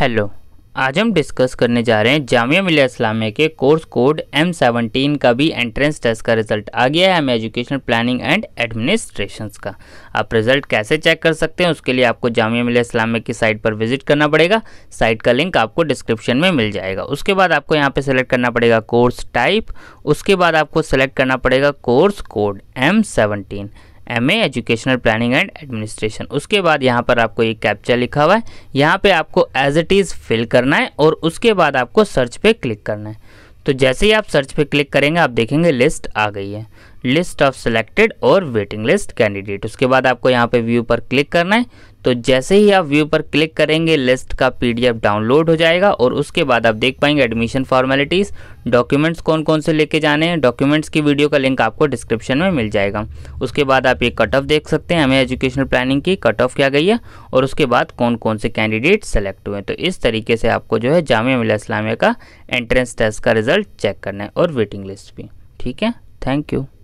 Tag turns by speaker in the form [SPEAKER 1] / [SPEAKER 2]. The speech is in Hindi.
[SPEAKER 1] हेलो आज हम डिस्कस करने जा रहे हैं जामिया मिलिया इस्लामिया के कोर्स कोड एम सेवनटीन का भी एंट्रेंस टेस्ट का रिजल्ट आ गया है हमें एजुकेशन प्लानिंग एंड एडमिनिस्ट्रेशन का आप रिजल्ट कैसे चेक कर सकते हैं उसके लिए आपको जामिया मिलिया इस्लामिया की साइट पर विजिट करना पड़ेगा साइट का लिंक आपको डिस्क्रिप्शन में मिल जाएगा उसके बाद आपको यहाँ पर सिलेक्ट करना पड़ेगा कोर्स टाइप उसके बाद आपको सिलेक्ट करना पड़ेगा course code M seventeen M educational planning and administration उसके बाद यहाँ पर आपको ये कैप्चा लिखा हुआ है यहाँ पे आपको एज इट इज़ फिल करना है और उसके बाद आपको सर्च पे क्लिक करना है तो जैसे ही आप सर्च पे क्लिक करेंगे आप देखेंगे लिस्ट आ गई है लिस्ट ऑफ सेलेक्टेड और वेटिंग लिस्ट कैंडिडेट उसके बाद आपको यहाँ पे व्यू पर क्लिक करना है तो जैसे ही आप व्यू पर क्लिक करेंगे लिस्ट का पीडीएफ डाउनलोड हो जाएगा और उसके बाद आप देख पाएंगे एडमिशन फॉर्मेलिटीज़ डॉक्यूमेंट्स कौन कौन से लेके जाने हैं डॉक्यूमेंट्स की वीडियो का लिंक आपको डिस्क्रिप्शन में मिल जाएगा उसके बाद आप ये कट ऑफ देख सकते हैं हमें एजुकेशनल प्लानिंग की कट ऑफ क्या गई है और उसके बाद कौन कौन से कैंडिडेट सेलेक्ट हुए तो इस तरीके से आपको जो है जामिया मिला इस्लामिया का एंट्रेंस टेस्ट का रिजल्ट चेक करना है और वेटिंग लिस्ट भी ठीक है थैंक यू